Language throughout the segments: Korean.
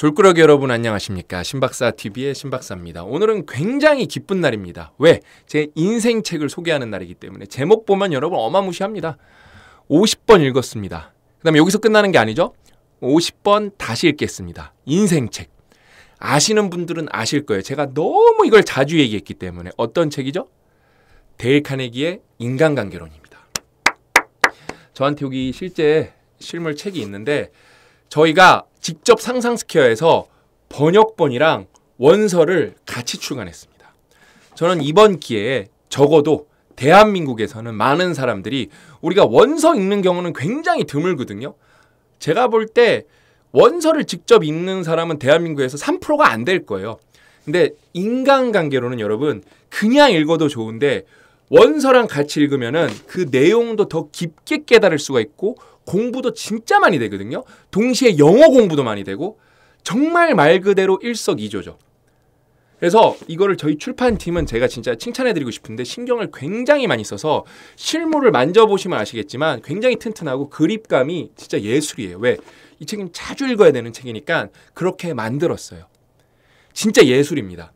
졸꾸러기 여러분 안녕하십니까 신박사TV의 신박사입니다 오늘은 굉장히 기쁜 날입니다 왜? 제 인생책을 소개하는 날이기 때문에 제목 보면 여러분 어마무시합니다 50번 읽었습니다 그 다음에 여기서 끝나는 게 아니죠 50번 다시 읽겠습니다 인생책 아시는 분들은 아실 거예요 제가 너무 이걸 자주 얘기했기 때문에 어떤 책이죠? 데일 카네기의 인간관계론입니다 저한테 여기 실제 실물 책이 있는데 저희가 직접 상상스퀘어에서 번역본이랑 원서를 같이 출간했습니다. 저는 이번 기회에 적어도 대한민국에서는 많은 사람들이 우리가 원서 읽는 경우는 굉장히 드물거든요. 제가 볼 때 원서를 직접 읽는 사람은 대한민국에서 3%가 안 될 거예요. 근데 인간관계로는 여러분 그냥 읽어도 좋은데 원서랑 같이 읽으면그 내용도 더 깊게 깨달을 수가 있고 공부도 진짜 많이 되거든요. 동시에 영어 공부도 많이 되고 정말 말 그대로 일석이조죠. 그래서 이거를 저희 출판팀은 제가 진짜 칭찬해드리고 싶은데 신경을 굉장히 많이 써서 실물을 만져보시면 아시겠지만 굉장히 튼튼하고 그립감이 진짜 예술이에요. 왜? 이 책은 자주 읽어야 되는 책이니까 그렇게 만들었어요. 진짜 예술입니다.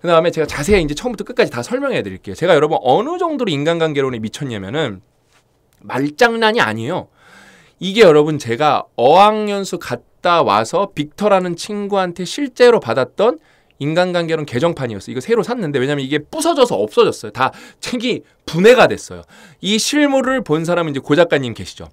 그 다음에 제가 자세히 이제 처음부터 끝까지 다 설명해 드릴게요. 제가 여러분 어느 정도로 인간관계론에 미쳤냐면은 말장난이 아니에요. 이게 여러분 제가 어학연수 갔다 와서 빅터라는 친구한테 실제로 받았던 인간관계론 개정판이었어요. 이거 새로 샀는데 왜냐면 이게 부서져서 없어졌어요. 다 책이 분해가 됐어요. 이 실물을 본 사람은 이제 고 작가님 계시죠.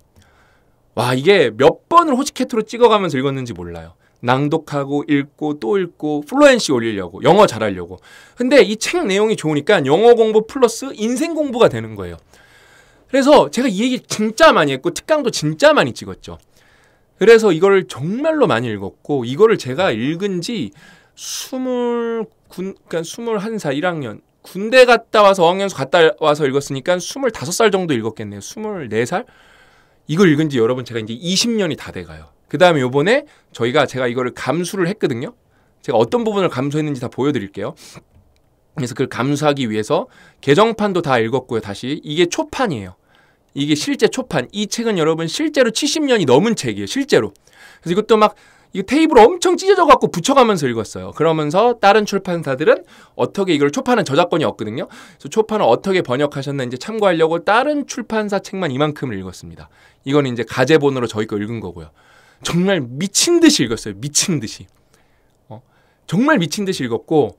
와 이게 몇 번을 호치캣으로 찍어가면서 읽었는지 몰라요. 낭독하고 읽고 또 읽고 플루엔시 올리려고 영어 잘하려고 근데 이 책 내용이 좋으니까 영어 공부 플러스 인생 공부가 되는 거예요. 그래서 제가 이 얘기 진짜 많이 했고 특강도 진짜 많이 찍었죠. 그래서 이거를 정말로 많이 읽었고 이거를 제가 읽은 지 스물 군 그러니까 스물한 살 1학년 군대 갔다 와서 어학연수 갔다 와서 읽었으니까 2 5살 정도 읽었겠네요. 2 4살 이걸 읽은 지 여러분 제가 이제 20년이 다 돼가요. 그 다음에 요번에 저희가 제가 이거를 감수를 했거든요. 제가 어떤 부분을 감수했는지 다 보여드릴게요. 그래서 그걸 감수하기 위해서 개정판도 다 읽었고요. 다시 이게 초판이에요. 이게 실제 초판 이 책은 여러분 실제로 70년이 넘은 책이에요. 실제로. 그래서 이것도 막이거 테이블 엄청 찢어져 갖고 붙여가면서 읽었어요. 그러면서 다른 출판사들은 어떻게 이걸 초판은 저작권이 없거든요. 그래서 초판을 어떻게 번역하셨는지 참고하려고 다른 출판사 책만 이만큼을 읽었습니다. 이건 이제 가제본으로 저희 거 읽은 거고요. 정말 미친 듯이 읽었어요. 미친 듯이. 어, 정말 미친 듯이 읽었고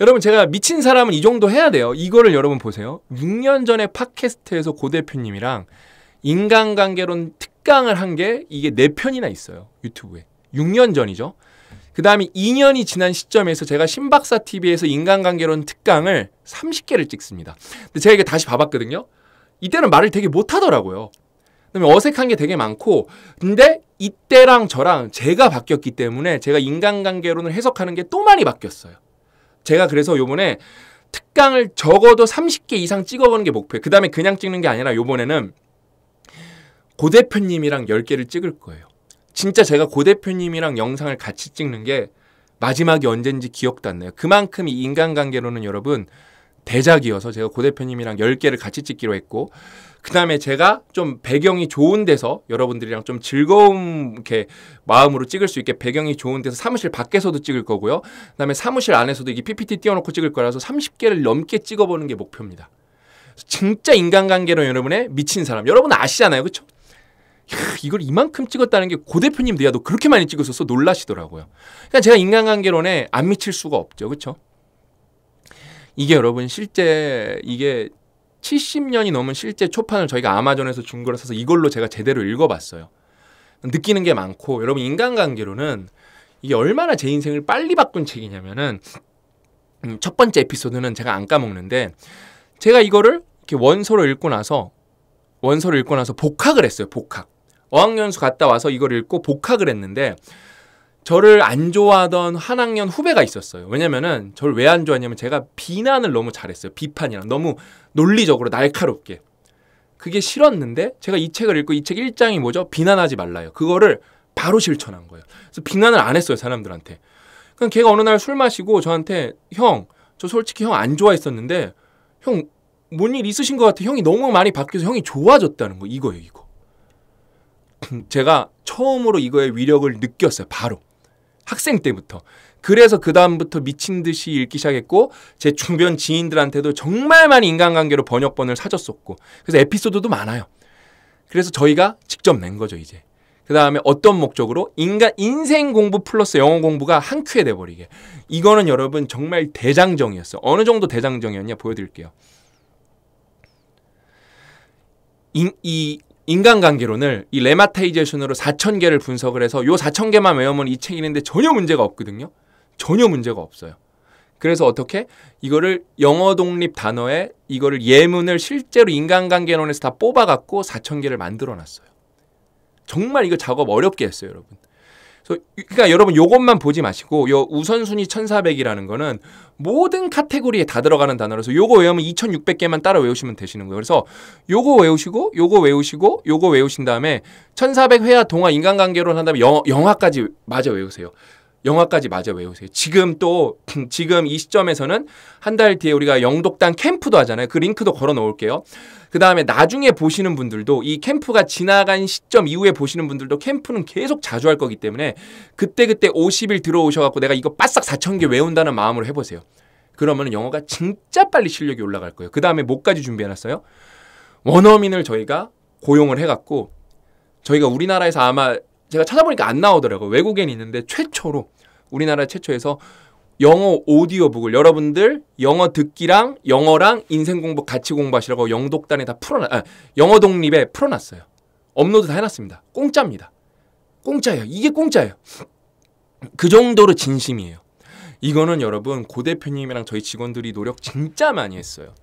여러분 제가 미친 사람은 이 정도 해야 돼요. 이거를 여러분 보세요. 6년 전에 팟캐스트에서 고 대표님이랑 인간관계론 특강을 한 게 이게 4편이나 있어요. 유튜브에. 6년 전이죠. 그 다음에 2년이 지난 시점에서 제가 신박사 TV에서 인간관계론 특강을 30개를 찍습니다. 근데 제가 이게 다시 봐봤거든요. 이때는 말을 되게 못하더라고요. 그다음에 어색한 게 되게 많고, 근데 이때랑 저랑 제가 바뀌었기 때문에 제가 인간관계론을 해석하는 게 또 많이 바뀌었어요. 제가 그래서 요번에 특강을 적어도 30개 이상 찍어보는 게 목표예요. 그 다음에 그냥 찍는 게 아니라 요번에는 고 대표님이랑 10개를 찍을 거예요. 진짜 제가 고 대표님이랑 영상을 같이 찍는 게 마지막이 언젠지 기억도 안 나요. 그만큼 이 인간관계로는 여러분 대작이어서 제가 고 대표님이랑 10개를 같이 찍기로 했고 그다음에 제가 좀 배경이 좋은 데서 여러분들이랑 좀 즐거운 이렇게 마음으로 찍을 수 있게 배경이 좋은 데서 사무실 밖에서도 찍을 거고요. 그다음에 사무실 안에서도 이게 PPT 띄워놓고 찍을 거라서 30개를 넘게 찍어보는 게 목표입니다. 진짜 인간관계로 여러분의 미친 사람 여러분 아시잖아요, 그렇죠? 야, 이걸 이만큼 찍었다는 게 고 대표님 내야 도 그렇게 많이 찍었었어 놀라시더라고요. 그러니까 제가 인간관계론에 안 미칠 수가 없죠, 그렇죠? 이게 여러분 실제 이게 70년이 넘은 실제 초판을 저희가 아마존에서 중고거사서 이걸로 제가 제대로 읽어봤어요. 느끼는 게 많고 여러분 인간관계로는 이게 얼마나 제 인생을 빨리 바꾼 책이냐면은 음, 첫 번째 에피소드는 제가 안 까먹는데 제가 이거를 이렇게 원서로 읽고 나서 원서를 읽고 나서 복학을 했어요. 복학. 어학연수 갔다 와서 이걸 읽고 복학을 했는데 저를 안 좋아하던 한 학년 후배가 있었어요. 왜냐면은 저를 왜 안 좋아했냐면 제가 비난을 너무 잘했어요. 비판이랑 너무 논리적으로 날카롭게. 그게 싫었는데 제가 이 책을 읽고 이 책 1장이 뭐죠? 비난하지 말라요. 그거를 바로 실천한 거예요. 그래서 비난을 안 했어요, 사람들한테. 그냥 걔가 어느 날 술 마시고 저한테 형, 저 솔직히 형 안 좋아했었는데 형 뭔 일 있으신 것 같아. 형이 너무 많이 바뀌어서 형이 좋아졌다는 거. 이거예요, 이거. 제가 처음으로 이거의 위력을 느꼈어요, 바로. 학생 때부터. 그래서 그다음부터 미친 듯이 읽기 시작했고 제 주변 지인들한테도 정말 많이 인간관계로 번역본을 사줬었고 그래서 에피소드도 많아요. 그래서 저희가 직접 낸 거죠 이제. 그 다음에 어떤 목적으로 인간 인생 공부 플러스 영어 공부가 한 큐에 돼버리게 이거는 여러분 정말 대장정이었어 어느 정도 대장정이었냐 보여드릴게요 인, 이 인간관계론을 이 레마타이제이션으로 4,000개를 분석을 해서 요 4,000개만 외우면 이 책이는데 있 전혀 문제가 없거든요. 전혀 문제가 없어요. 그래서 어떻게 이거를 영어 독립 단어에 이거를 예문을 실제로 인간관계론에서 다 뽑아갖고 4,000개를 만들어 놨어요. 정말 이거 작업 어렵게 했어요, 여러분. 그러니까 여러분 이것만 보지 마시고 요 우선순위 1400이라는 거는 모든 카테고리에 다 들어가는 단어라서 요거 외우면 2600개만 따라 외우시면 되시는 거예요. 그래서 요거 외우시고 요거 외우시고 요거 외우신 다음에 1400회화 동화 인간관계론 한 다음에 영, 영화까지 맞아 외우세요. 영화까지 맞아 외우세요. 지금 또 지금 이 시점에서는 한 달 뒤에 우리가 영독당 캠프도 하잖아요. 그 링크도 걸어 놓을게요. 그 다음에 나중에 보시는 분들도 이 캠프가 지나간 시점 이후에 보시는 분들도 캠프는 계속 자주 할 거기 때문에 그때그때 50일 들어오셔갖고 내가 이거 바싹 4천개 외운다는 마음으로 해보세요. 그러면 영어가 진짜 빨리 실력이 올라갈 거예요. 그 다음에 뭐까지 준비해놨어요? 원어민을 저희가 고용을 해갖고 저희가 우리나라에서 아마 제가 찾아보니까 안 나오더라고요. 외국엔 있는데 최초로 우리나라 최초에서 영어 오디오북을 여러분들 영어 듣기랑 영어랑 인생 공부 같이 공부하시라고 영독단에 다 풀어놨 아, 영어 독립에 풀어놨어요. 업로드 다 해놨습니다. 공짜입니다. 공짜예요. 이게 공짜예요. 그 정도로 진심이에요. 이거는 여러분 고 대표님이랑 저희 직원들이 노력 진짜 많이 했어요.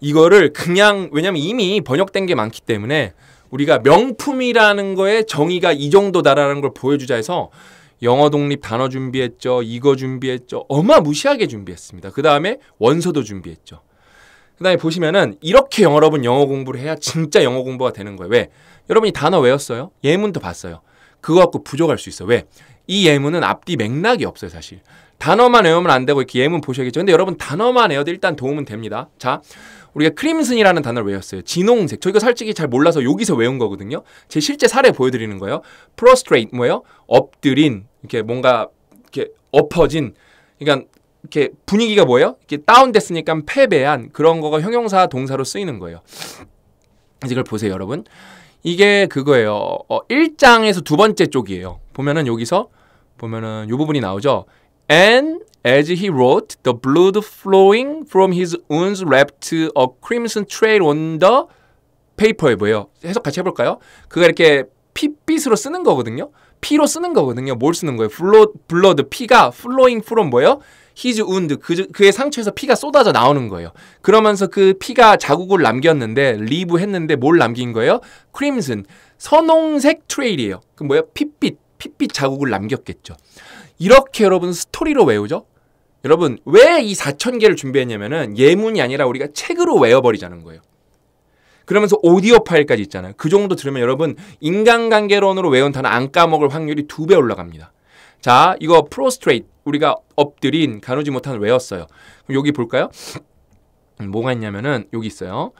이거를 그냥 왜냐면 이미 번역된 게 많기 때문에 우리가 명품이라는 거에 정의가 이 정도다라는 걸 보여주자 해서 영어 독립 단어 준비했죠. 이거 준비했죠. 어마무시하게 준비했습니다. 그 다음에 원서도 준비했죠. 그 다음에 보시면은 이렇게 여러분 영어 공부를 해야 진짜 영어 공부가 되는 거예요. 왜? 여러분이 단어 외웠어요? 예문도 봤어요. 그거 갖고 부족할 수 있어. 요 왜? 이 예문은 앞뒤 맥락이 없어요, 사실. 단어만 외우면 안 되고 이렇게 예문 보셔야겠죠. 근데 여러분 단어만 외워도 일단 도움은 됩니다. 자, 우리가 크림슨이라는 단어를 외웠어요. 진홍색. 저희가 솔직히 잘 몰라서 여기서 외운 거거든요. 제 실제 사례 보여드리는 거예요. prostrate 뭐예요? 엎드린 이렇게 뭔가 이렇게 엎어진. 그러니까 이렇게 분위기가 뭐예요? 이렇게 다운됐으니까 패배한 그런 거가 형용사 동사로 쓰이는 거예요. 이제 그걸 보세요, 여러분. 이게 그거예요. 어, 1장에서 두 번째 쪽이에요. 보면은 여기서 보면은 이 부분이 나오죠. and As he wrote, the blood flowing from his wounds left a crimson trail on the paper에 뭐예요? 해석 같이 해볼까요? 그가 이렇게 핏빛으로 쓰는 거거든요. 피로 쓰는 거거든요. 뭘 쓰는 거예요? 블러, 블러드, 피가 flowing from 뭐예요? his wound, 그, 그의 상처에서 피가 쏟아져 나오는 거예요. 그러면서 그 피가 자국을 남겼는데, 리브 했는데 뭘 남긴 거예요? 크림슨, 선홍색 트레일이에요. 그 뭐예요? 핏빛, 핏빛 자국을 남겼겠죠. 이렇게 여러분 스토리로 외우죠? 여러분 왜 이4 0 0 0 개를 준비했냐면은 예문이 아니라 우리가 책으로 외워버리자는 거예요. 그러면서 오디오 파일까지 있잖아요. 그 정도 들으면 여러분 인간관계론으로 외운 단어 안 까먹을 확률이 두 배 올라갑니다. 자, 이거 프로스트레이트 우리가 엎드린 가누지 못한 외웠어요. 그럼 여기 볼까요? 음, 뭐가 있냐면은 여기 있어요.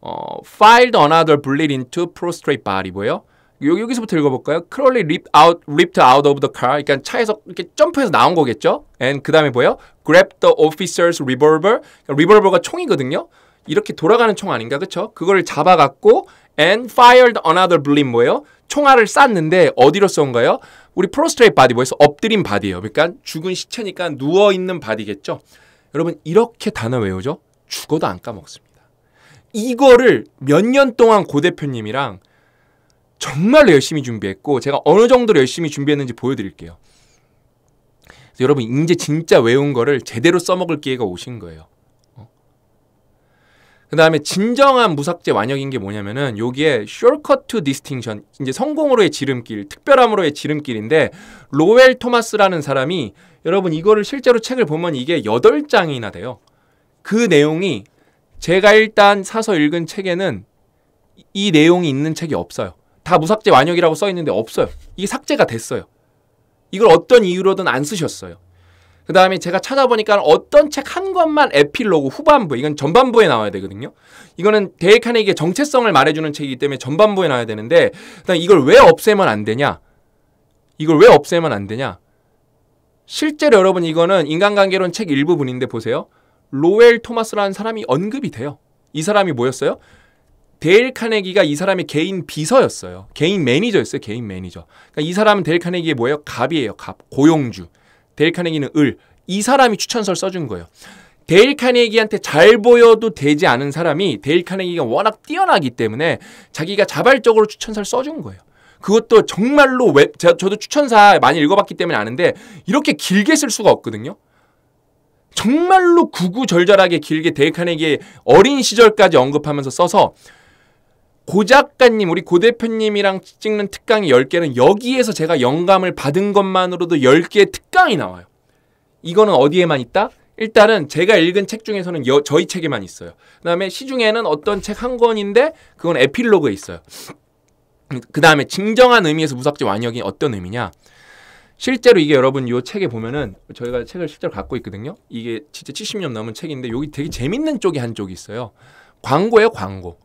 어, filed another bullet into prostrate body 뭐예요? 요, 여기서부터 읽어볼까요? 크롤리 ripped out, ripped out of the car. 그러니까 차에서 이렇게 점프해서 나온 거겠죠? And 그 다음에 뭐예요? grabbed the officer's revolver. 그러니까 revolver가 총이거든요? 이렇게 돌아가는 총 아닌가, 그쵸? 그거를 잡아갖고 and fired another b l l e t 뭐예요? 총알을 쐈는데 어디로 쏜가요? 우리 프로스트레이트 바디 뭐였어? 엎드린 바디예요. 그러니까 죽은 시체니까 누워있는 바디겠죠? 여러분 이렇게 단어 외우죠? 죽어도 안 까먹습니다. 이거를 몇 년 동안 고 대표님이랑 정말 로 열심히 준비했고 제가 어느 정도로 열심히 준비했는지 보여드릴게요. 여러분 이제 진짜 외운 거를 제대로 써먹을 기회가 오신 거예요. 어? 그 다음에 진정한 무삭제 완역인 게 뭐냐면은 여기에 shortcut to distinction 이제 성공으로의 지름길, 특별함으로의 지름길인데 로웰 토마스라는 사람이 여러분 이거를 실제로 책을 보면 이게 8장이나 돼요. 그 내용이 제가 일단 사서 읽은 책에는 이 내용이 있는 책이 없어요. 다 무삭제 완역이라고 써 있는데 없어요. 이게 삭제가 됐어요. 이걸 어떤 이유로든 안 쓰셨어요. 그 다음에 제가 찾아보니까 어떤 책 한 권만 에필로그 후반부 이건 전반부에 나와야 되거든요. 이거는 데일 카에게 정체성을 말해주는 책이기 때문에 전반부에 나와야 되는데 일단 이걸 왜 없애면 안 되냐? 이걸 왜 없애면 안 되냐? 실제로 여러분 이거는 인간관계론 책 일부분인데 보세요. 로웰 토마스라는 사람이 언급이 돼요. 이 사람이 뭐였어요? 데일 카네기가 이 사람의 개인 비서였어요. 개인 매니저였어요. 개인 매니저. 그러니까 이 사람은 데일 카네기의 뭐예요? 갑이에요. 갑. 고용주. 데일 카네기는 을. 이 사람이 추천서를 써준 거예요. 데일 카네기한테 잘 보여도 되지 않은 사람이 데일 카네기가 워낙 뛰어나기 때문에 자기가 자발적으로 추천서를 써준 거예요. 그것도 정말로 웹, 저, 저도 추천사 많이 읽어봤기 때문에 아는데 이렇게 길게 쓸 수가 없거든요. 정말로 구구절절하게 길게 데일 카네기의 어린 시절까지 언급하면서 써서 고 작가님, 우리 고 대표님이랑 찍는 특강이 10개는 여기에서 제가 영감을 받은 것만으로도 10개의 특강이 나와요. 이거는 어디에만 있다? 일단은 제가 읽은 책 중에서는 여, 저희 책에만 있어요. 그 다음에 시중에는 어떤 책 한 권인데 그건 에필로그에 있어요. 그 다음에 진정한 의미에서 무삭제 완역이 어떤 의미냐? 실제로 이게 여러분 이 책에 보면은 저희가 책을 실제로 갖고 있거든요. 이게 진짜 70년 넘은 책인데 여기 되게 재밌는 쪽이 한 쪽이 있어요. 광고예요, 광고.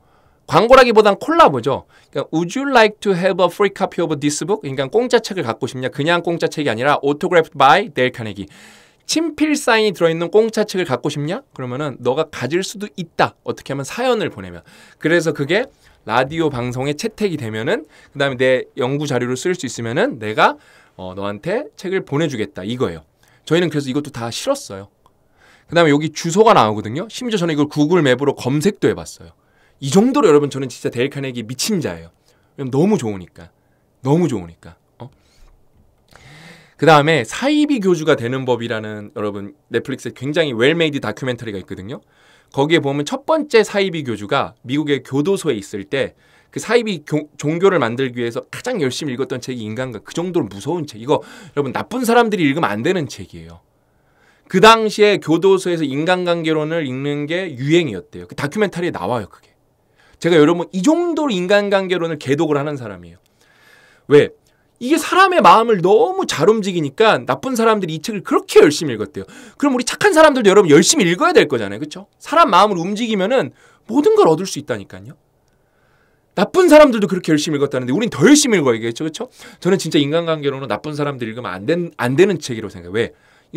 광고라기보단 콜라보죠. 그러니까 Would you like to have a free copy of this book? 그러니까 공짜 책을 갖고 싶냐? 그냥 공짜 책이 아니라 autographed by Dale c 친필 사인이 들어있는 공짜 책을 갖고 싶냐? 그러면은 너가 가질 수도 있다. 어떻게 하면 사연을 보내면. 그래서 그게 라디오 방송에 채택이 되면은 그다음에 내 연구 자료를 쓸 수 있으면은 내가 어, 너한테 책을 보내주겠다 이거예요. 저희는 그래서 이것도 다실었어요 그다음에 여기 주소가 나오거든요. 심지어 저는 이걸 구글 맵으로 검색도 해봤어요. 이 정도로 여러분 저는 진짜 데일 카네기 미친 자예요. 너무 좋으니까. 너무 좋으니까. 어? 그 다음에 사이비 교주가 되는 법이라는 여러분 넷플릭스에 굉장히 웰메이드 다큐멘터리가 있거든요. 거기에 보면 첫 번째 사이비 교주가 미국의 교도소에 있을 때 그 사이비 교, 종교를 만들기 위해서 가장 열심히 읽었던 책이 인간과 그 정도로 무서운 책. 이거 여러분 나쁜 사람들이 읽으면 안 되는 책이에요. 그 당시에 교도소에서 인간관계론을 읽는 게 유행이었대요. 그 다큐멘터리에 나와요, 그게. 제가 여러분 이 정도로 인간관계론을 개독을 하는 사람이에요. 왜? 이게 사람의 마음을 너무 잘 움직이니까 나쁜 사람들이 이 책을 그렇게 열심히 읽었대요. 그럼 우리 착한 사람들도 여러분 열심히 읽어야 될 거잖아요. 그렇죠? 사람 마음을 움직이면은 모든 걸 얻을 수 있다니까요. 나쁜 사람들도 그렇게 열심히 읽었다는데 우린 더 열심히 읽어야겠죠. 그렇죠? 저는 진짜 인간관계로는 나쁜 사람들 읽으면 안, 된, 안 되는 책이라고 생각해요. 왜?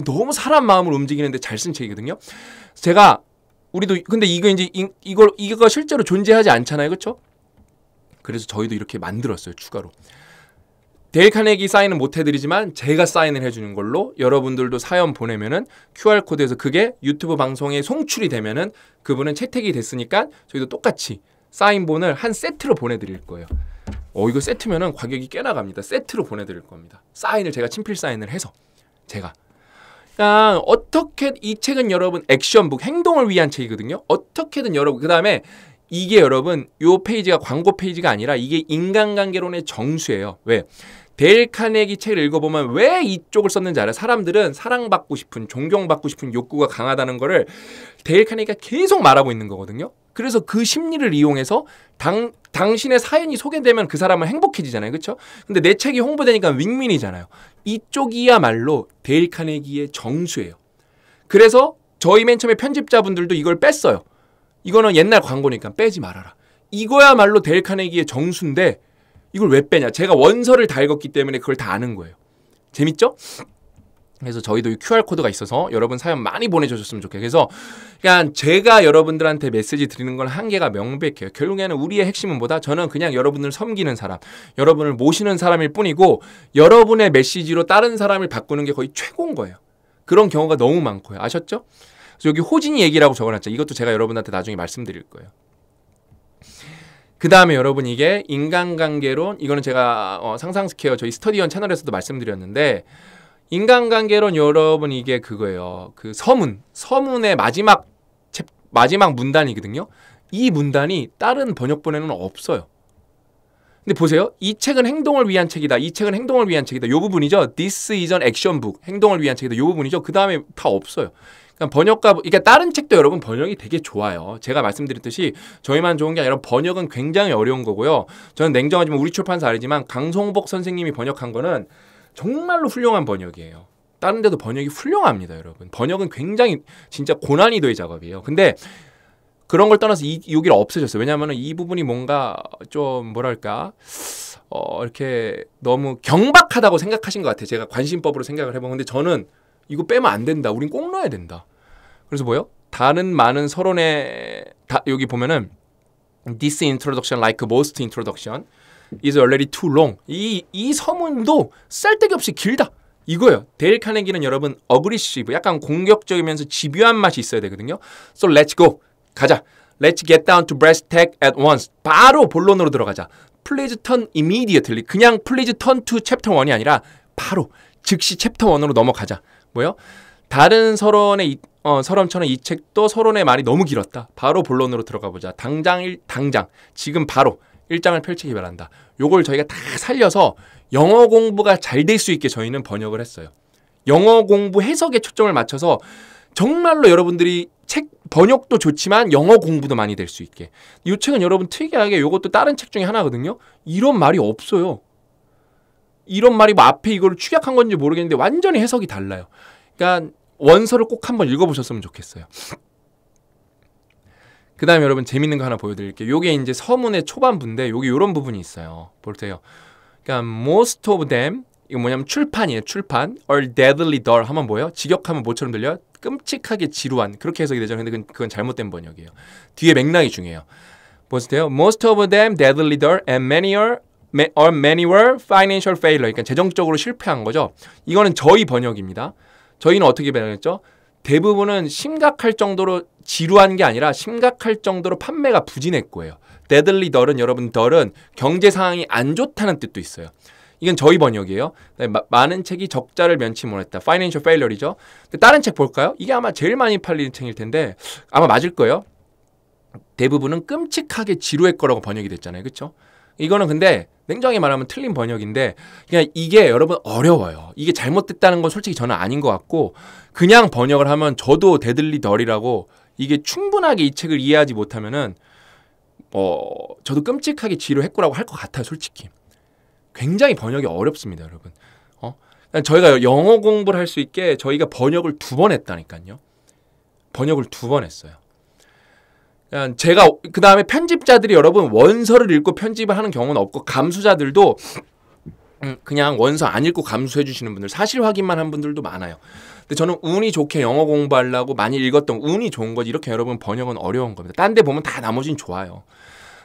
너무 사람 마음을 움직이는데 잘 쓴 책이거든요. 제가 우리도 근데 이거 이제 이, 이걸 이거가 실제로 존재하지 않잖아요, 그렇죠? 그래서 저희도 이렇게 만들었어요, 추가로. 데일 카네기 사인은 못 해드리지만 제가 사인을 해주는 걸로 여러분들도 사연 보내면은 QR 코드에서 그게 유튜브 방송에 송출이 되면은 그분은 채택이 됐으니까 저희도 똑같이 사인본을 한 세트로 보내드릴 거예요. 어 이거 세트면은 가격이 꽤 나갑니다. 세트로 보내드릴 겁니다. 사인을 제가 친필 사인을 해서 제가 그러니까 어떻게 이 책은 여러분 액션북 행동을 위한 책이거든요. 어떻게든 여러분 그 다음에 이게 여러분 요 페이지가 광고 페이지가 아니라 이게 인간관계론의 정수예요. 왜? 데일 카네기 책을 읽어보면 왜 이쪽을 썼는지 알아요. 사람들은 사랑받고 싶은, 존경받고 싶은 욕구가 강하다는 거를 데일 카네기가 계속 말하고 있는 거거든요. 그래서 그 심리를 이용해서 당 당신의 사연이 소개되면 그 사람은 행복해지잖아요. 그렇죠? 근데 내 책이 홍보되니까 윙윈이잖아요 이쪽이야말로 데일 카네기의 정수예요. 그래서 저희 맨 처음에 편집자분들도 이걸 뺐어요. 이거는 옛날 광고니까 빼지 말아라. 이거야말로 데일 카네기의 정수인데 이걸 왜 빼냐? 제가 원서를 다 읽었기 때문에 그걸 다 아는 거예요. 재밌죠? 그래서 저희도 이 QR코드가 있어서 여러분 사연 많이 보내주셨으면 좋겠어요. 그래서 그냥 제가 여러분들한테 메시지 드리는 건 한계가 명백해요. 결국에는 우리의 핵심은 뭐다? 저는 그냥 여러분을 섬기는 사람, 여러분을 모시는 사람일 뿐이고 여러분의 메시지로 다른 사람을 바꾸는 게 거의 최고인 거예요. 그런 경우가 너무 많고요. 아셨죠? 그래서 여기 호진이 얘기라고 적어놨죠. 이것도 제가 여러분한테 나중에 말씀드릴 거예요. 그 다음에 여러분 이게 인간관계론 이거는 제가 어, 상상스퀘어 저희 스터디언 채널에서도 말씀드렸는데 인간관계론 여러분 이게 그거예요. 그 서문, 서문의 마지막 챕, 마지막 문단이거든요. 이 문단이 다른 번역본에는 없어요. 근데 보세요. 이 책은 행동을 위한 책이다. 이 책은 행동을 위한 책이다. 요 부분이죠. This is an action book. 행동을 위한 책이다. 요 부분이죠. 그 다음에 다 없어요. 그러니까 번역가, 그러니까 다른 책도 여러분 번역이 되게 좋아요. 제가 말씀드렸듯이 저희만 좋은 게 아니라 번역은 굉장히 어려운 거고요. 저는 냉정하지만 우리 출판사 아니지만 강성복 선생님이 번역한 거는 정말로 훌륭한 번역이에요. 다른 데도 번역이 훌륭합니다, 여러분. 번역은 굉장히 진짜 고난이도의 작업이에요. 근데 그런 걸 떠나서 이, 이 여기를 없애셨어요. 왜냐하면 이 부분이 뭔가 좀 뭐랄까 어, 이렇게 너무 경박하다고 생각하신 것 같아요. 제가 관심법으로 생각을 해보는데 저는 이거 빼면 안 된다. 우린 꼭 넣어야 된다. 그래서 뭐요? 다른 많은 서론에 다, 여기 보면은 this introduction like most introduction is already too long. 이, 이 서문도 쓸데기 없이 길다. 이거요. 예 데일 카네기는 여러분 어그리시브 약간 공격적이면서 집요한 맛이 있어야 되거든요. So let's go. 가자. Let's get down to brass tack at once. 바로 본론으로 들어가자. Please turn immediately. 그냥 please turn to chapter 1이 아니라 바로 즉시 챕터 1으로 넘어가자. 뭐요? 다른 서론의 이, 어, 서론처럼 이 책도 서론의 말이 너무 길었다. 바로 본론으로 들어가 보자. 당장 일, 당장 지금 바로 일장을 펼치기 바란다. 요걸 저희가 다 살려서 영어 공부가 잘 될 수 있게 저희는 번역을 했어요. 영어 공부 해석에 초점을 맞춰서 정말로 여러분들이 책 번역도 좋지만 영어 공부도 많이 될 수 있게. 이 책은 여러분 특이하게 이것도 다른 책 중에 하나거든요. 이런 말이 없어요. 이런 말이 뭐 앞에 이걸 축약한 건지 모르겠는데 완전히 해석이 달라요. 그러니까 원서를 꼭 한번 읽어보셨으면 좋겠어요. 그 다음에 여러분 재밌는 거 하나 보여드릴게요. 이게 이제 서문의 초반부인데 여기 이런 부분이 있어요. 볼게요. 그러니까 most of them 이거 뭐냐면 출판이에요. 출판 o r deadly dull 하면 뭐예요? 직역하면 뭐처럼 들려요? 끔찍하게 지루한 그렇게 해석이 되죠. 근데 그건, 그건 잘못된 번역이에요. 뒤에 맥락이 중요해요. 보세요. Most of them deadly dull and many are or many were financial failure. 그러니까 재정적으로 실패한 거죠. 이거는 저희 번역입니다. 저희는 어떻게 번역했죠? 대부분은 심각할 정도로 지루한 게 아니라 심각할 정도로 판매가 부진했고요. 데들리 덜은 여러분 덜은 경제 상황이 안 좋다는 뜻도 있어요. 이건 저희 번역이에요. 네, 많은 책이 적자를 면치 못했다. Financial Failure이죠. 다른 책 볼까요? 이게 아마 제일 많이 팔리는 책일 텐데 아마 맞을 거예요. 대부분은 끔찍하게 지루할 거라고 번역이 됐잖아요. 그렇죠? 이거는 근데 냉정히 말하면 틀린 번역인데 그냥 이게 여러분 어려워요. 이게 잘못됐다는 건 솔직히 저는 아닌 것 같고 그냥 번역을 하면 저도 데들리 덜이라고 이게 충분하게 이 책을 이해하지 못하면은 어 저도 끔찍하게 지루했고라고할 것 같아요 솔직히 굉장히 번역이 어렵습니다 여러분 어 그러니까 저희가 영어 공부를 할 수 있게 저희가 번역을 두 번 했다니까요 번역을 두 번 했어요 음, 제가 그 다음에 편집자들이 여러분 원서를 읽고 편집을 하는 경우는 없고 감수자들도 음, 그냥 원서 안 읽고 감수해 주시는 분들 사실 확인만 한 분들도 많아요. 근데 저는 운이 좋게 영어 공부하려고 많이 읽었던 운이 좋은 거지 이렇게 여러분 번역은 어려운 겁니다. 딴 데 보면 다 나머진 좋아요.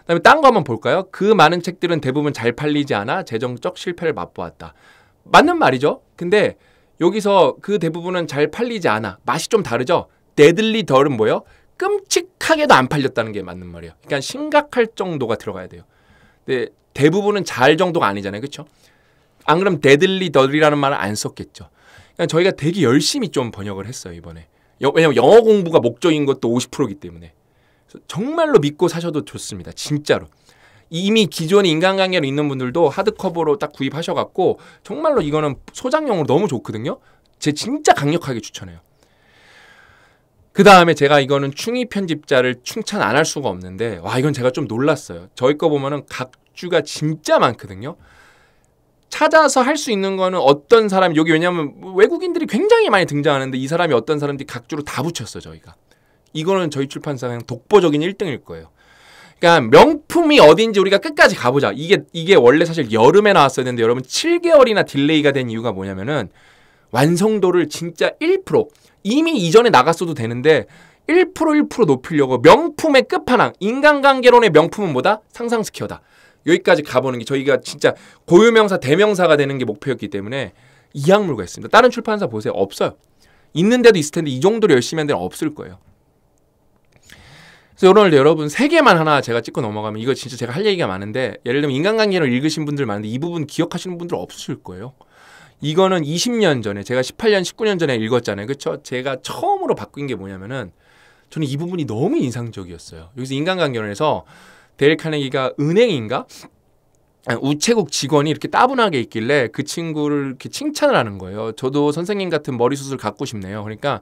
그다음에 딴 거 한번 볼까요? 그 많은 책들은 대부분 잘 팔리지 않아 재정적 실패를 맛보았다. 맞는 말이죠. 근데 여기서 그 대부분은 잘 팔리지 않아 맛이 좀 다르죠. 데들리 덜은 뭐예요? 끔찍하게도 안 팔렸다는 게 맞는 말이에요. 그러니까 심각할 정도가 들어가야 돼요. 근데 대부분은 잘 정도가 아니잖아요. 그렇죠? 안그러면 데들리 더리라는 말을 안 썼겠죠. 그러니까 저희가 되게 열심히 좀 번역을 했어요, 이번에. 여, 왜냐면 영어 공부가 목적인 것도 50%이기 때문에. 정말로 믿고 사셔도 좋습니다. 진짜로. 이미 기존의 인간관계로 있는 분들도 하드커버로 딱 구입하셔갖고 정말로 이거는 소장용으로 너무 좋거든요. 제 진짜 강력하게 추천해요. 그 다음에 제가 이거는 충의 편집자를 충찬 안 할 수가 없는데 와 이건 제가 좀 놀랐어요. 저희 거 보면은 각주가 진짜 많거든요. 찾아서 할 수 있는 거는 어떤 사람 여기 왜냐하면 외국인들이 굉장히 많이 등장하는데 이 사람이 어떤 사람들이 각주로 다 붙였어 저희가 이거는 저희 출판사상 독보적인 1등일 거예요. 그러니까 명품이 어딘지 우리가 끝까지 가보자. 이게 이게 원래 사실 여름에 나왔어야 되는데 여러분 7개월이나 딜레이가 된 이유가 뭐냐면은 완성도를 진짜 1% 이미 이전에 나갔어도 되는데 1% 1% 높이려고 명품의 끝판왕 인간관계론의 명품은 뭐다? 상상스퀘어다. 여기까지 가보는 게 저희가 진짜 고유명사 대명사가 되는 게 목표였기 때문에 이악물고했습니다 다른 출판사 보세요. 없어요. 있는데도 있을 텐데 이 정도로 열심히 한 데는 없을 거예요. 그래서 오늘 여러분 세 개만 하나 제가 찍고 넘어가면 이거 진짜 제가 할 얘기가 많은데 예를 들면 인간관계를 읽으신 분들 많은데 이 부분 기억하시는 분들 없을 거예요. 이거는 20년 전에 제가 18년, 19년 전에 읽었잖아요. 그렇죠? 제가 처음으로 바꾼게 뭐냐면은 저는 이 부분이 너무 인상적이었어요. 여기서 인간관계론에서 데일 카네기가 은행인가 아, 우체국 직원이 이렇게 따분하게 있길래 그 친구를 이렇게 칭찬을 하는 거예요. 저도 선생님 같은 머리숱을 갖고 싶네요. 그러니까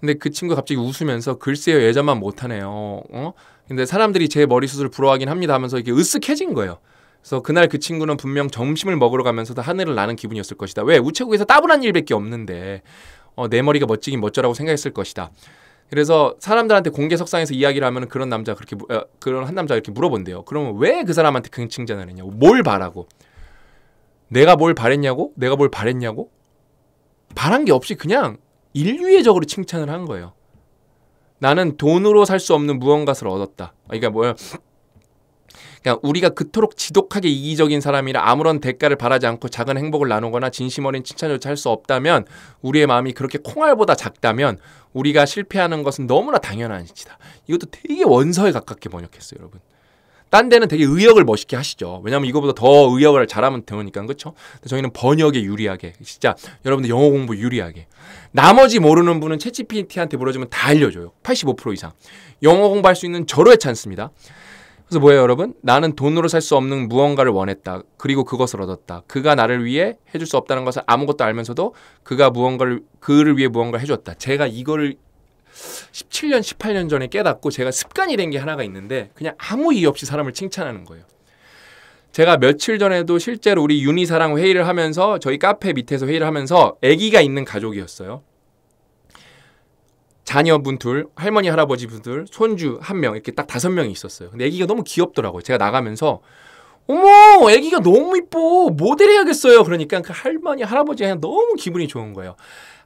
근데 그 친구 갑자기 웃으면서 글쎄요 예전만 못하네요. 어? 근데 사람들이 제 머리숱을 부러워하긴 합니다 하면서 이게 으쓱해진 거예요. 그래서 그날 그 친구는 분명 점심을 먹으러 가면서도 하늘을 나는 기분이었을 것이다. 왜 우체국에서 따분한 일밖에 없는데 어, 내 머리가 멋지긴 멋져라고 생각했을 것이다. 그래서 사람들한테 공개석상에서 이야기를 하면 그런 남자 그렇게 어, 그런 한 남자 이렇게 물어본대요. 그러면 왜 그 사람한테 그 칭찬을 했냐고 뭘 바라고 내가 뭘 바랬냐고 내가 뭘 바랬냐고 바란 게 없이 그냥 인류애적으로 칭찬을 한 거예요. 나는 돈으로 살 수 없는 무언가를 얻었다. 그러니까 뭐야 그러니까 우리가 그토록 지독하게 이기적인 사람이라 아무런 대가를 바라지 않고 작은 행복을 나누거나 진심 어린 칭찬조차 할 수 없다면 우리의 마음이 그렇게 콩알보다 작다면 우리가 실패하는 것은 너무나 당연한 일이다. 이것도 되게 원서에 가깝게 번역했어요, 여러분. 딴 데는 되게 의역을 멋있게 하시죠. 왜냐면 이거보다 더 의역을 잘하면 되니까 그렇죠. 저희는 번역에 유리하게 진짜 여러분들 영어 공부 유리하게 나머지 모르는 분은 채찌피티한테 물어주면 다 알려줘요. 85% 이상 영어 공부할 수 있는 절호의 찬스입니다. 그래서 뭐예요, 여러분? 나는 돈으로 살 수 없는 무언가를 원했다. 그리고 그것을 얻었다. 그가 나를 위해 해줄 수 없다는 것을 아무것도 알면서도 그가 무언가를 그를 위해 무언가를 해줬다. 제가 이걸 17년, 18년 전에 깨닫고 제가 습관이 된 게 하나가 있는데 그냥 아무 이유 없이 사람을 칭찬하는 거예요. 제가 며칠 전에도 실제로 우리 윤희사랑 회의를 하면서 저희 카페 밑에서 회의를 하면서 아기가 있는 가족이었어요. 자녀분 둘, 할머니 할아버지 분들, 손주 한 명 이렇게 딱 다섯 명이 있었어요. 근데 애기가 너무 귀엽더라고요. 제가 나가면서 어머, 애기가 너무 이뻐. 모델 해야겠어요. 그러니까 그 할머니 할아버지 그냥 너무 기분이 좋은 거예요.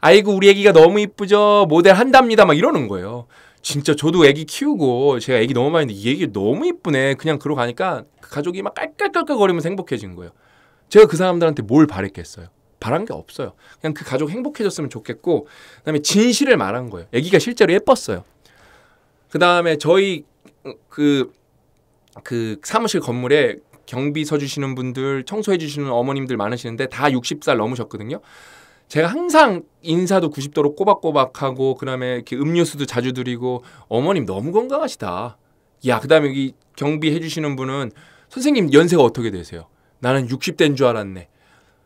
아이고 우리 애기가 너무 이쁘죠. 모델 한답니다. 막 이러는 거예요. 진짜 저도 애기 키우고 제가 애기 너무 많이 했는데 이 애기 너무 이쁘네. 그냥 그러고 가니까 그 가족이 막 깔깔깔깔 거리면서 행복해진 거예요. 제가 그 사람들한테 뭘 바랬겠어요. 바란 게 없어요. 그냥 그 가족 행복해졌으면 좋겠고 그다음에 진실을 말한 거예요. 애기가 실제로 예뻤어요. 그다음에 저희 그그 그 사무실 건물에 경비 서주시는 분들, 청소해 주시는 어머님들 많으시는데 다 60살 넘으셨거든요. 제가 항상 인사도 90도로 꼬박꼬박 하고 그다음에 이렇게 음료수도 자주 드리고 어머님 너무 건강하시다. 야, 그다음에 여기 경비해 주시는 분은 선생님 연세가 어떻게 되세요? 나는 60대인 줄 알았네.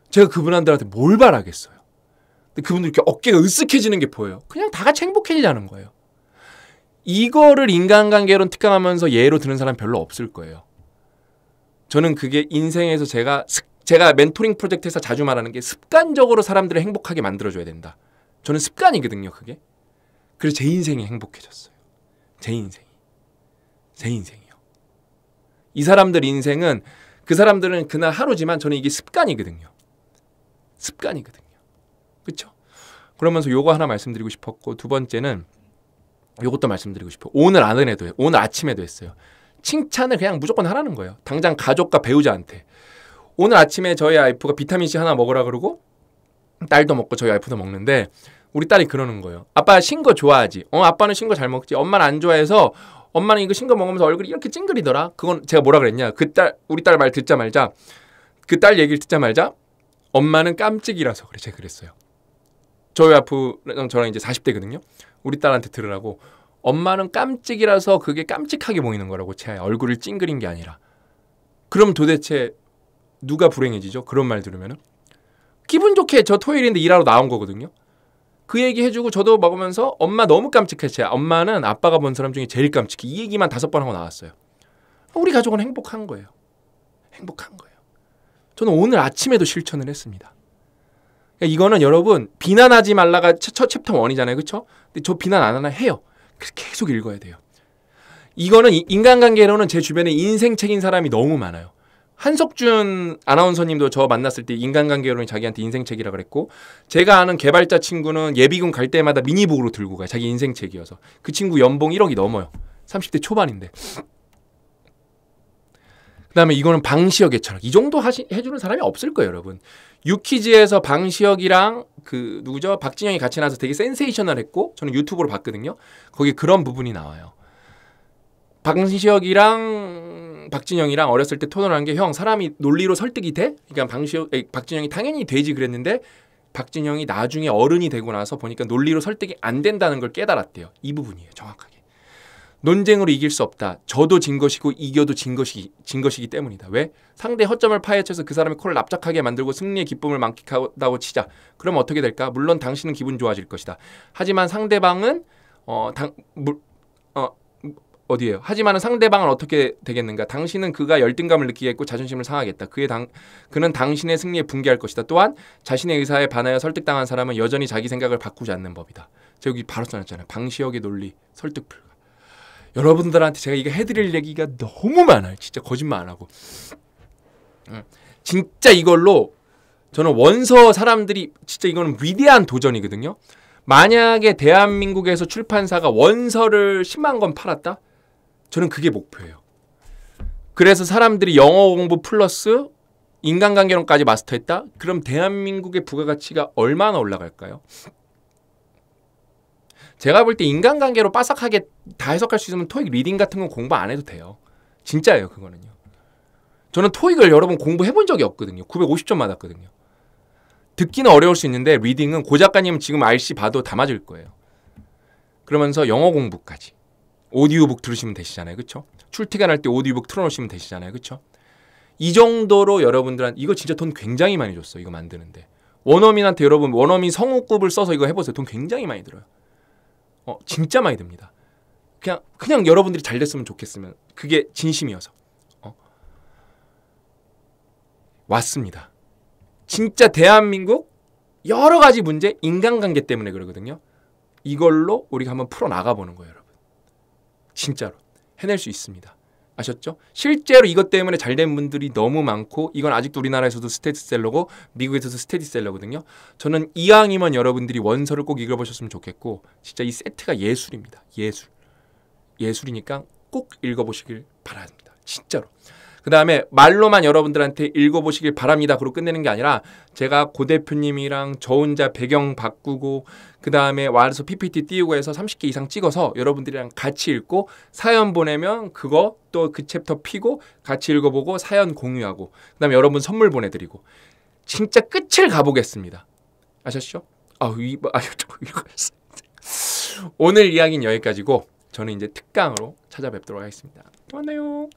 제가 그분한테한테 뭘 바라겠어요. 근데 그분들 이렇게 어깨가 으쓱해지는 게 보여요. 그냥 다 같이 행복해지자는 거예요. 이거를 인간관계론 특강하면서 예로 드는 사람 별로 없을 거예요. 저는 그게 인생에서 제가 제가 멘토링 프로젝트에서 자주 말하는 게 습관적으로 사람들을 행복하게 만들어줘야 된다. 저는 습관이거든요, 그게. 그래서 제 인생이 행복해졌어요. 제 인생이. 제 인생이요. 이 사람들 인생은 그 사람들은 그날 하루지만 저는 이게 습관이거든요. 습관이거든요. 그렇죠? 그러면서 요거 하나 말씀드리고 싶었고 두 번째는 요것도 말씀드리고 싶어요. 오늘 안은 해도 해 오늘 아침에도 했어요. 칭찬을 그냥 무조건 하라는 거예요. 당장 가족과 배우자한테 오늘 아침에 저희 아이프가 비타민 C 하나 먹으라 그러고 딸도 먹고 저희 아이프도 먹는데 우리 딸이 그러는 거예요. 아빠 신 거 좋아하지? 어 아빠는 신 거 잘 먹지. 엄마는 안 좋아해서 엄마는 이거 신 거 먹으면서 얼굴이 이렇게 찡그리더라. 그건 제가 뭐라 그랬냐? 그 딸 우리 딸 말 듣자 말자 그 딸 얘기를 듣자 말자 엄마는 깜찍이라서 그래 제가 그랬어요. 저희 아프랑 저랑 이제 40대거든요. 우리 딸한테 들으라고 엄마는 깜찍이라서 그게 깜찍하게 보이는 거라고 제 얼굴을 찡그린 게 아니라 그럼 도대체 누가 불행해지죠? 그런 말 들으면은 기분 좋게 저 토요일인데 일하러 나온 거거든요. 그 얘기 해주고 저도 먹으면서 엄마 너무 깜찍해 제 엄마는 아빠가 본 사람 중에 제일 깜찍해 이 얘기만 다섯 번 하고 나왔어요. 우리 가족은 행복한 거예요. 행복한 거예요. 저는 오늘 아침에도 실천을 했습니다. 그러니까 이거는 여러분 비난하지 말라가 첫, 챕터 원이잖아요 그렇죠? 근데 저 비난 안 하나 해요. 그래서 계속 읽어야 돼요. 이거는 인간관계로는 제 주변에 인생책인 사람이 너무 많아요. 한석준 아나운서님도 저 만났을 때 인간관계로는 자기한테 인생책이라 고 그랬고 제가 아는 개발자 친구는 예비군 갈 때마다 미니북으로 들고 가요. 자기 인생책이어서. 그 친구 연봉 1억이 넘어요. 30대 초반인데. 그다음에 이거는 방시혁의 철학. 이 정도 하시, 해주는 사람이 없을 거예요, 여러분. 유퀴즈에서 방시혁이랑 그 누구죠? 박진영이 같이 나서 되게 센세이셔널했고 저는 유튜브로 봤거든요. 거기 그런 부분이 나와요. 방시혁이랑 박진영이랑 어렸을 때 토론한 게형 사람이 논리로 설득이 돼? 그러니까 방시혁, 에이, 박진영이 당연히 되지 그랬는데 박진영이 나중에 어른이 되고 나서 보니까 논리로 설득이 안 된다는 걸 깨달았대요. 이 부분이에요, 정확하게. 논쟁으로 이길 수 없다. 저도 진 것이고 이겨도 진 것이 진 것이기 때문이다. 왜? 상대 허점을 파헤쳐서 그 사람의 코를 납작하게 만들고 승리의 기쁨을 만끽하다고 치자. 그럼 어떻게 될까? 물론 당신은 기분 좋아질 것이다. 하지만 상대방은 어, 당, 물, 어, 어디에요? 하지만은 상대방은 어떻게 되겠는가? 당신은 그가 열등감을 느끼겠고 자존심을 상하겠다. 그의 당 그는 당신의 승리에 붕괴할 것이다. 또한 자신의 의사에 반하여 설득당한 사람은 여전히 자기 생각을 바꾸지 않는 법이다. 저기 바로 써놨잖아요. 방시혁의 논리 설득 불가. 여러분들한테 제가 이거 해드릴 얘기가 너무 많아요. 진짜 거짓말 안 하고. 예. 진짜 이걸로 저는 원서 사람들이 진짜 이거는 위대한 도전이거든요. 만약에 대한민국에서 출판사가 원서를 10만 권 팔았다? 저는 그게 목표예요. 그래서 사람들이 영어 공부 플러스 인간관계론까지 마스터했다? 그럼 대한민국의 부가가치가 얼마나 올라갈까요? 제가 볼 때 인간관계로 빠삭하게 다 해석할 수 있으면 토익 리딩 같은 건 공부 안 해도 돼요. 진짜예요, 그거는요. 저는 토익을 여러 번 공부해 본 적이 없거든요. 950점 맞았거든요. 듣기는 어려울 수 있는데 리딩은 고 작가님 지금 RC 봐도 다 맞을 거예요. 그러면서 영어 공부까지. 오디오북 들으시면 되시잖아요. 그렇죠? 출퇴근할 때 오디오북 틀어놓으시면 되시잖아요. 그렇죠? 이 정도로 여러분들한테 이거 진짜 돈 굉장히 많이 줬어요. 이거 만드는데. 원어민한테 여러분 원어민 성우급을 써서 이거 해보세요. 돈 굉장히 많이 들어요. 어, 진짜 많이 됩니다 그냥 그냥 여러분들이 잘 됐으면 좋겠으면 그게 진심이어서 어. 왔습니다. 진짜 대한민국 여러 가지 문제 인간관계 때문에 그러거든요. 이걸로 우리가 한번 풀어 나가 보는 거예요, 여러분. 진짜로 해낼 수 있습니다. 아셨죠? 실제로 이것 때문에 잘된 분들이 너무 많고 이건 아직도 우리나라에서도 스테디셀러고 미국에서도 스테디셀러거든요. 저는 이왕이면 여러분들이 원서를 꼭 읽어보셨으면 좋겠고 진짜 이 세트가 예술입니다. 예술. 예술이니까 꼭 읽어보시길 바랍니다. 진짜로. 그 다음에 말로만 여러분들한테 읽어보시길 바랍니다. 그리고 끝내는 게 아니라 제가 고 대표님이랑 저 혼자 배경 바꾸고 그 다음에 와서 PPT 띄우고 해서 30개 이상 찍어서 여러분들이랑 같이 읽고 사연 보내면 그거 또 그 챕터 피고 같이 읽어보고 사연 공유하고 그 다음에 여러분 선물 보내드리고 진짜 끝을 가보겠습니다. 아셨죠? 아유, 아유, 오늘 이야기는 여기까지고 저는 이제 특강으로 찾아뵙도록 하겠습니다. 또 만나요.